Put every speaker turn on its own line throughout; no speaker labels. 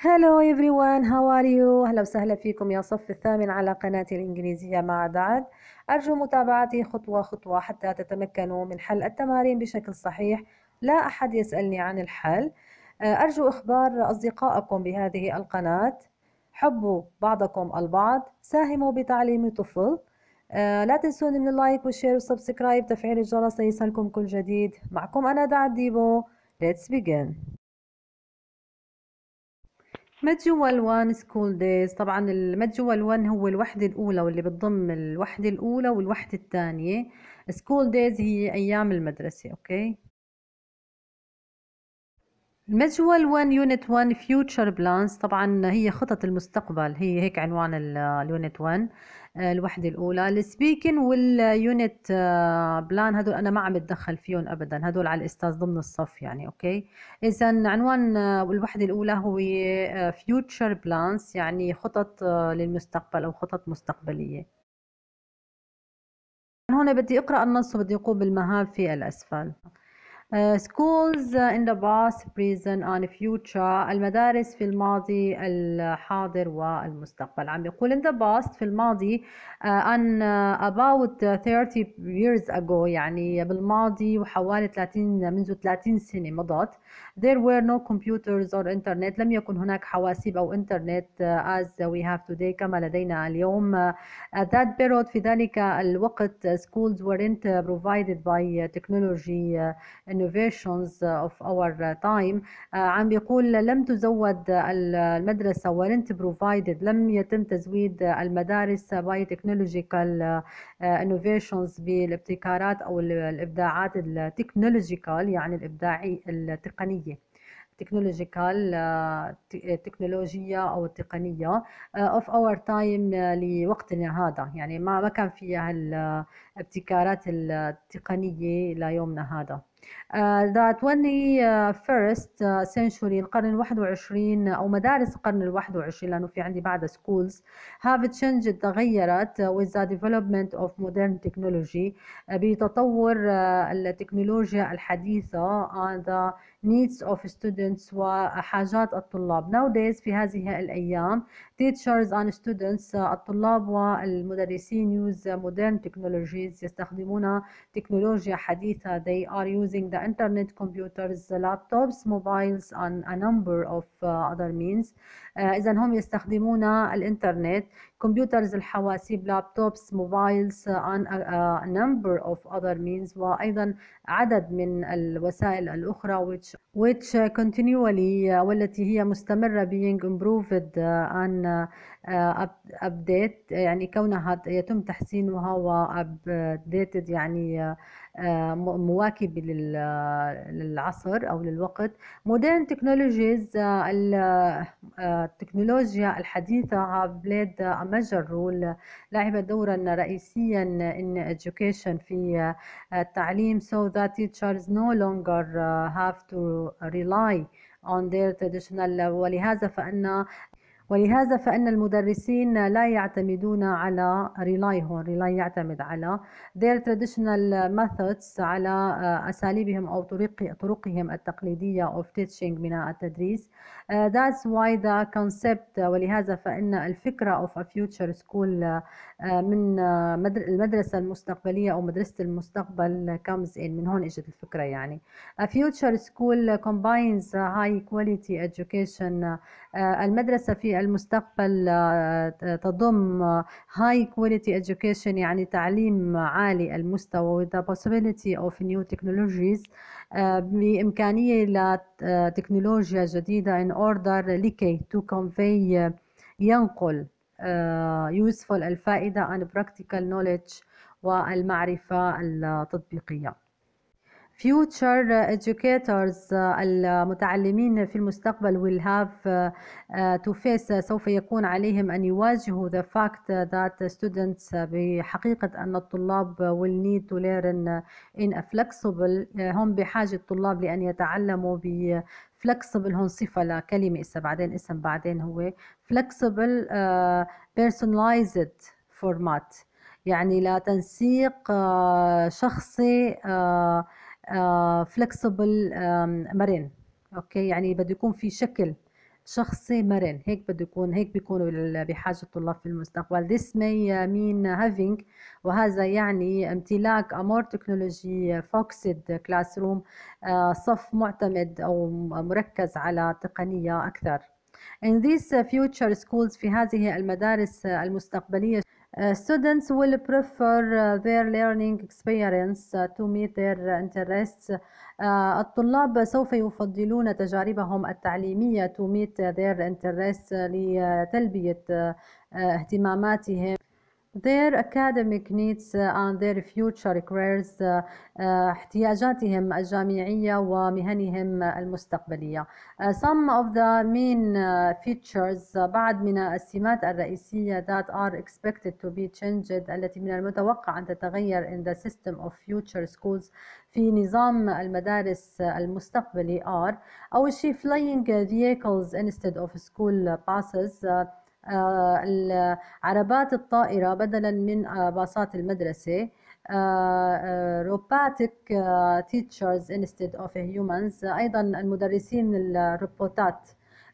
هلو ايفريوان هاو ار يو اهلا وسهلا فيكم يا صف الثامن على قناتي الانجليزيه مع دعد ارجو متابعتي خطوه خطوه حتى تتمكنوا من حل التمارين بشكل صحيح لا احد يسالني عن الحل أه، ارجو اخبار اصدقائكم بهذه القناه حبوا بعضكم البعض ساهموا بتعليم طفل أه، لا تنسون من اللايك والشير والسبسكرايب تفعيل الجرس ليصلكم كل جديد معكم انا دعد ديبو Let's begin متجول 1 سكول دايز طبعا المتجول 1 هو الوحدة الأولى واللي بتضم الوحدة الأولى والوحدة الثانية سكول دايز هي أيام المدرسة أوكي المجول 1 يونت 1 فيوتشر بلانز طبعا هي خطط المستقبل هي هيك عنوان اليونت 1 آه، الوحدة الأولى السبيكن واليونت بلان هدول أنا ما عم بتدخل فيهم أبدا هدول على الأستاذ ضمن الصف يعني أوكي إذا عنوان آه، الوحدة الأولى هو فيوتشر آه، بلانز يعني خطط للمستقبل أو خطط مستقبلية هنا بدي أقرأ النص وبدي أقوم بالمهام في الأسفل schools in the past present and future المدارس في الماضي الحاضر والمستقبل عم بيقول in the past في الماضي ان about 30 years ago يعني بالماضي وحوالي 30 منذ 30 سنة مضت there were no computers or internet لم يكن هناك حواسيب أو انترنت as we have today كما لدينا اليوم at that period في ذلك الوقت schools weren't provided by technology innovations of our time uh, عم بيقول لم تزود المدرسة ولم provided لم يتم تزويد المدارس technological uh, innovations بالابتكارات أو الإبداعات التكنولوجيكال يعني الإبداعي التقنية تكنولوجيكال uh, تكنولوجيا أو التقنية of our time لوقتنا هذا يعني ما ما كان فيها الابتكارات التقنية ليومنا هذا the 21st century القرن الواحد وعشرين آه، أو مدارس القرن الواحد وعشرين لأنه في عندي بعد سكولز have changed تغيرت آه، with the development of modern technology آه، بتطور التكنولوجيا الحديثة and the needs of students وحاجات الطلاب nowadays في هذه الأيام teachers and students الطلاب والمدرسين use modern technologies يستخدمون تكنولوجيا حديثة they are using the internet computers laptops mobiles and a number of other means إذا هم يستخدمون الإنترنت كمبيوترز الحواسيب لابتوبس موبايلز ان نمبر اوف اذر مينز وأيضا عدد من الوسائل الأخرى which, which uh, continually uh, والتي هي مستمرة being improved ان uh, ابديت يعني كونها يتم تحسينها وابديتد updated يعني آه، مواكبة للعصر أو للوقت مودرن تكنولوجيز التكنولوجيا الحديثة بلاد أمجر رول لعبت دورا رئيسيا in education في آه، التعليم so that teachers no longer آه، have to rely on their traditional ولهذا فإن ولهذا فإن المدرسين لا يعتمدون على ريلاي هون ريلاي يعتمد على their traditional methods على آه، أساليبهم أو طرق طرقهم التقليدية of teaching من التدريس uh, that's why the concept ولهذا فإن الفكرة of a future school uh, من المدرسة المستقبلية أو مدرسة المستقبل comes in من هون إجت الفكرة يعني a future school combines high quality education uh, المدرسة في المستقبل آه، تضم هاي آه، كواليتي education يعني تعليم عالي المستوى with the possibility of new technologies آه، بإمكانية لتكنولوجيا جديدة in order لكي to convey ينقل useful الفائدة and practical knowledge والمعرفة التطبيقية future educators uh, المتعلمين في المستقبل will have uh, uh, to face سوف يكون عليهم أن يواجهوا the fact that students بحقيقة أن الطلاب will need to learn in a flexible هم بحاجة الطلاب لأن يتعلموا ب flexible هون صفة لكلمة إسا بعدين اسم بعدين هو flexible personalized format يعني لتنسيق شخصي فلكسبل آه، مرن اوكي يعني بده يكون في شكل شخصي مرن هيك بده يكون هيك بيكونوا بحاجه الطلاب في المستقبل this may mean having وهذا يعني امتلاك a more technology focused classroom آه، صف معتمد او مركز على تقنيه اكثر in these future schools في هذه المدارس المستقبليه students will prefer their learning experience to meet their interests الطلاب سوف يفضلون تجاربهم التعليمية to meet their interests لتلبية اهتماماتهم their academic needs and their future careers احتياجاتهم الجامعية ومهنهم المستقبلية some of the main features بعض من السمات الرئيسية that are expected to be changed التي من المتوقع أن تتغير in the system of future schools في نظام المدارس المستقبلي are أول شيء flying vehicles instead of school buses آه، عربات الطائرة بدلا من آه، باصات المدرسة روباتيك تيتشرز انستد اوف هيومنز ايضا المدرسين الروبوتات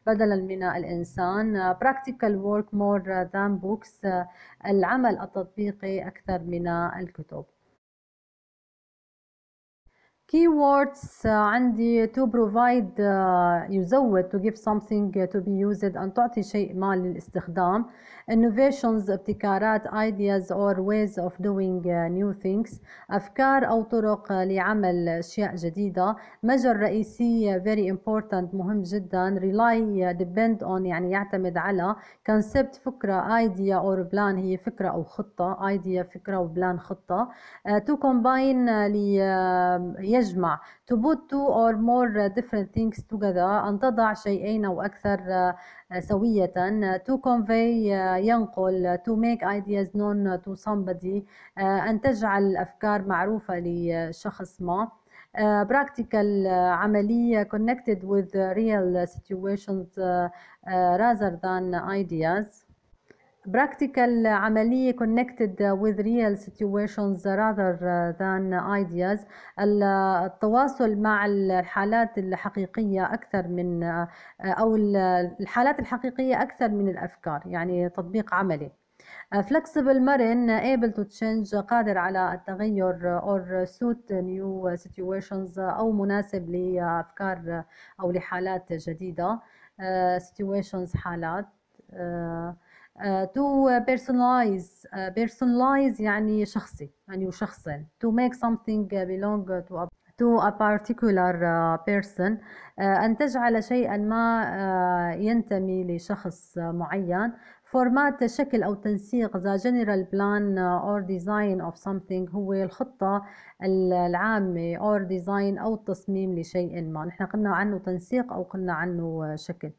بدلا من الإنسان براكتيكال ورك مور ذان بوكس العمل التطبيقي أكثر من الكتب keywords uh, عندي to provide uh, يزود to give something to be used أن تعطي شيء ما للاستخدام innovations ابتكارات ideas or ways of doing uh, new things أفكار أو طرق لعمل أشياء جديدة مجر رئيسي very important مهم جدا rely depend on يعني يعتمد على concept فكرة idea or plan هي فكرة أو خطة idea فكرة أو plan خطة uh, to combine uh, لي يجمع to put two or more different things together أن تضع شيئين أو أكثر سوية to convey ينقل to make ideas known to somebody أن تجعل الأفكار معروفة لشخص ما practical عملية connected with real situations rather than ideas practical عملية connected with real situations rather uh, than ideas التواصل مع الحالات الحقيقية أكثر من uh, أو الحالات الحقيقية أكثر من الأفكار يعني تطبيق عملي flexible مرن able to change قادر على التغير or suit new situations أو مناسب لأفكار أو لحالات جديدة uh, situations حالات آه، to personalize بيرسونلايز آه، يعني شخصي يعني شخصا تو ميك سمثينج بيلونج تو a to a particular آه، person أن تجعل شيئا ما ينتمي لشخص معين فورمات شكل أو تنسيق the general plan or design of something هو الخطة العامة or design أو التصميم لشيء ما نحن قلنا عنه تنسيق أو قلنا عنه شكل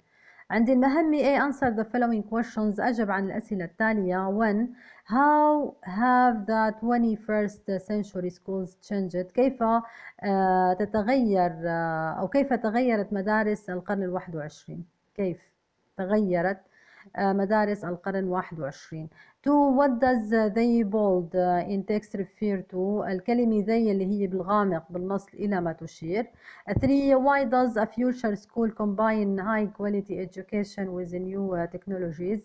عندي المهمة A answer the following questions أجب عن الأسئلة التالية 1 How have the 21st century schools changed كيف آه، تتغير آه، أو كيف تغيرت مدارس القرن الواحد وعشرين كيف تغيرت آه، مدارس القرن 21 تو what does ذي bold ان آه، تكست refer to الكلمة they اللي هي بالغامق بالنص إلى ما تشير 3 why does a future school combine high quality education with new آه، technologies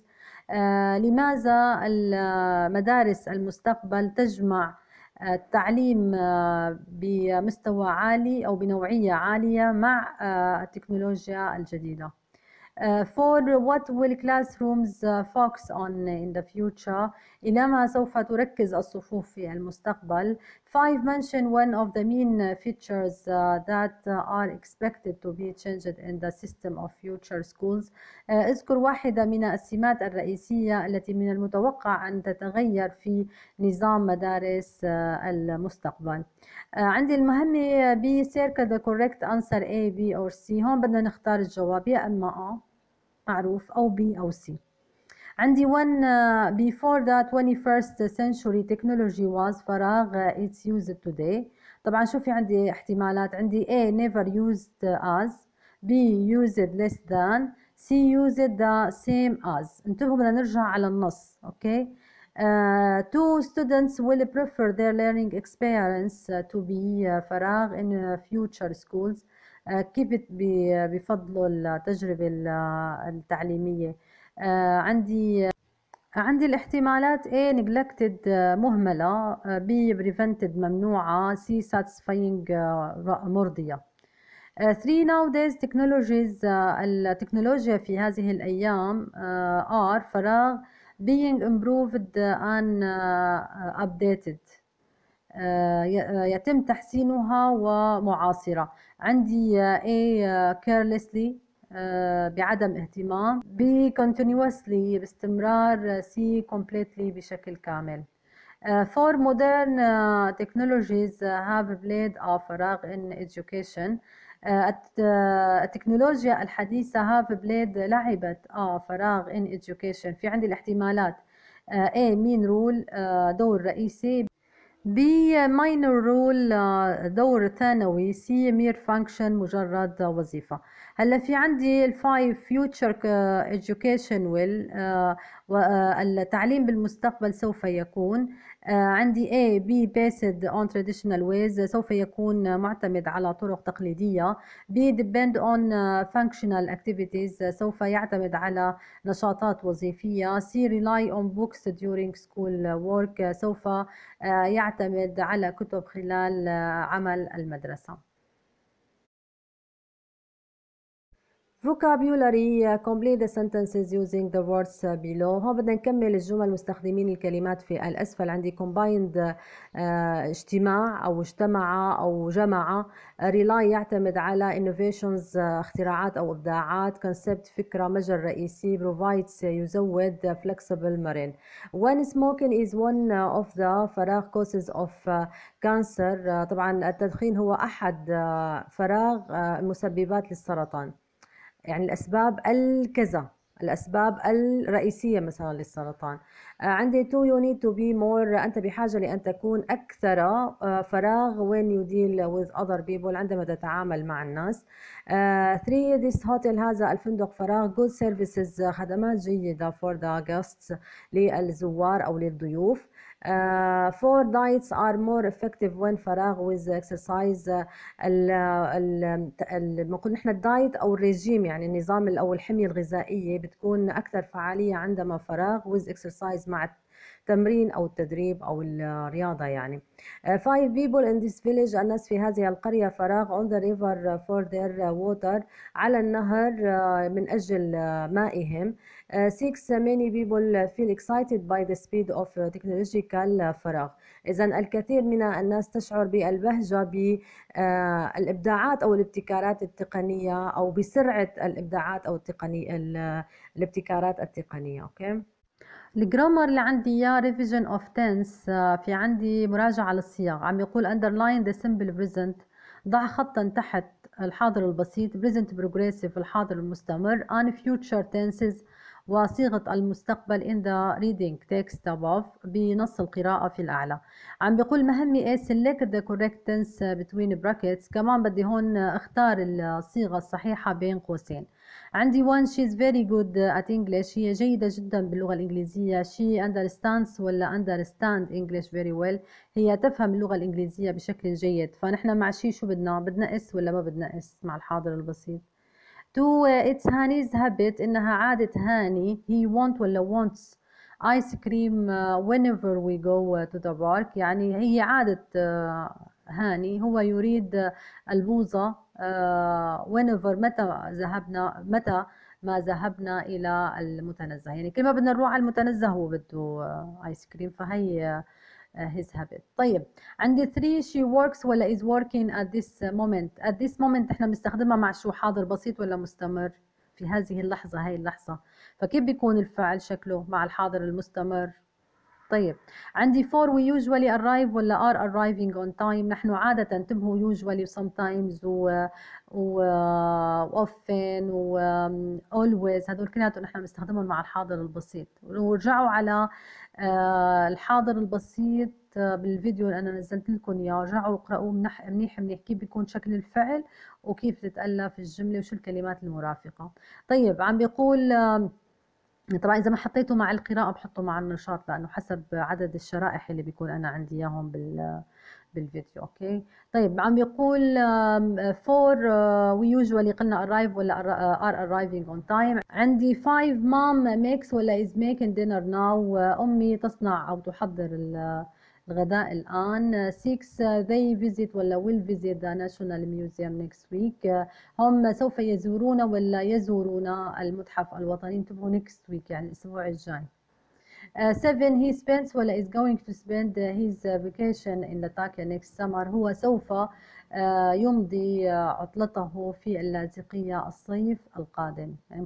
لماذا المدارس المستقبل تجمع التعليم بمستوى عالي أو بنوعية عالية مع التكنولوجيا الجديدة for what will classrooms focus on in the future إلى ما سوف تركز الصفوف في المستقبل Five mention one of the main features that are expected to be changed in the system of future schools اذكر واحدة من السمات الرئيسية التي من المتوقع أن تتغير في نظام مدارس المستقبل عندي المهمة ب circle the correct answer A B or C هون بدنا نختار الجواب يا إما A معروف أو B أو C عندي one uh, before the 21st century technology was فراغ uh, it's used today طبعا شوفي عندي احتمالات عندي A never used as B used less than C used the same as انتبهوا بدنا نرجع على النص اوكي okay? Uh, two students will prefer their learning experience to be uh, فراغ in uh, future schools كيف آه، بفضلوا التجربة التعليمية آه، عندي عندي الاحتمالات A neglected آه، مهملة B prevented ممنوعة C satisfying مرضية 3 nowadays technologies التكنولوجيا في هذه الأيام are فراغ being improved and updated يتم تحسينها ومعاصرة عندي A carelessly بعدم اهتمام B continuously باستمرار C completely بشكل كامل For modern technologies have played a فراغ in education التكنولوجيا الحديثة have played لعبت a فراغ in education في عندي الاحتمالات A mean rule دور رئيسي بماينر آه، رول دور ثانوي سي مير فانكشن مجرد وظيفة هلا في عندي الفايف آه، فيوتشر education آه، ويل التعليم بالمستقبل سوف يكون عندي A B based on traditional ways سوف يكون معتمد على طرق تقليدية B depend on functional activities سوف يعتمد على نشاطات وظيفية C rely on books during school work سوف يعتمد على كتب خلال عمل المدرسة vocabulary uh, complete the sentences using the words uh, below هون بدنا نكمل الجمل مستخدمين الكلمات في الأسفل عندي combined uh, اجتماع أو اجتمع أو جمع rely يعتمد على innovations اختراعات أو إبداعات concept فكرة مجر رئيسي provides يزود flexible مرن when smoking is one of the فراغ causes of cancer طبعا التدخين هو أحد فراغ المسببات للسرطان يعني الأسباب الكذا الأسباب الرئيسية مثلا للسرطان آه، عندي تو يو نيد تو بي مور أنت بحاجة لأن تكون أكثر آه، فراغ وين يو ديل with اذر بيبول عندما تتعامل مع الناس 3 ذيس هوتيل هذا الفندق فراغ جود سيرفيسز خدمات جيدة فور ذا جاستس للزوار أو للضيوف Uh, four diets are more effective when فراغ with exercise لما بنقول نحن الدايت او الريجيم يعني النظام او الحميه الغذائيه بتكون اكثر فعاليه عندما فراغ with exercise مع التمرين أو التدريب أو الرياضة يعني uh, five people in this village الناس في هذه القرية فراغ on the river for their uh, water على النهر uh, من أجل مائهم six many people feel excited by the speed of technological فراغ إذا الكثير من الناس تشعر بالبهجة بالإبداعات أو الابتكارات التقنية أو بسرعة الإبداعات أو التقنية الابتكارات التقنية أوكي الجرامر اللي عندي يا ريفيجن اوف تنس في عندي مراجعة للصياغ عم يقول اندرلاين ذا سمبل بريزنت ضع خطا تحت الحاضر البسيط بريزنت بروجريسيف الحاضر المستمر ان فيوتشر تنسز وصيغة المستقبل in the reading text above بنص القراءة في الأعلى عم بيقول مهمي ايه select the correct tense between brackets كمان بدي هون اختار الصيغة الصحيحة بين قوسين عندي one از very good at English هي جيدة جدا باللغة الإنجليزية she understands ولا understand English very well هي تفهم اللغة الإنجليزية بشكل جيد فنحن مع شي شو بدنا بدنا اس ولا ما بدنا اس مع الحاضر البسيط تو uh, it's هانيز habit إنها عادة هاني he want ولا wants ايس كريم uh, whenever we go uh, to the park يعني هي عادة هاني هو يريد البوظة آه، whenever متى ذهبنا متى ما ذهبنا الى المتنزه يعني كل ما بدنا نروح على المتنزه هو بده ايس آه، كريم فهي آه، his habit طيب عندي 3 she works ولا is working at this moment at this moment احنا بنستخدمها مع شو حاضر بسيط ولا مستمر في هذه اللحظة هاي اللحظة فكيف بيكون الفعل شكله مع الحاضر المستمر طيب عندي فور وي يوجوالي ارايف ولا ار ارايفينج اون تايم نحن عادة انتبهوا يوجوالي سم تايمز و, و اوفن و اولويز um، هذول كلياتهم نحن بنستخدمهم مع الحاضر البسيط ورجعوا على آه، الحاضر البسيط آه، بالفيديو اللي انا نزلت لكم اياه رجعوا اقراوه منيح منيح منيح كيف بيكون شكل الفعل وكيف تتالف الجمله وشو الكلمات المرافقه طيب عم بيقول يعني طبعا اذا ما حطيته مع القراءه بحطه مع النشاط لانه حسب عدد الشرائح اللي بيكون انا عندي اياهم بال بالفيديو اوكي طيب عم يقول فور وي يوجوالي قلنا ارايف ولا ار ارايفينج اون تايم عندي فايف مام ميكس ولا از ميكن دينر ناو امي تصنع او تحضر الغداء الآن 6 uh, they visit ولا will visit the National Museum next week uh, هم سوف يزورون ولا يزورون المتحف الوطني انتبهوا next week يعني الأسبوع الجاي 7 uh, he spends ولا is going to spend his vacation in Latakia next summer هو سوف يمضي عطلته في اللاذقية الصيف القادم يعني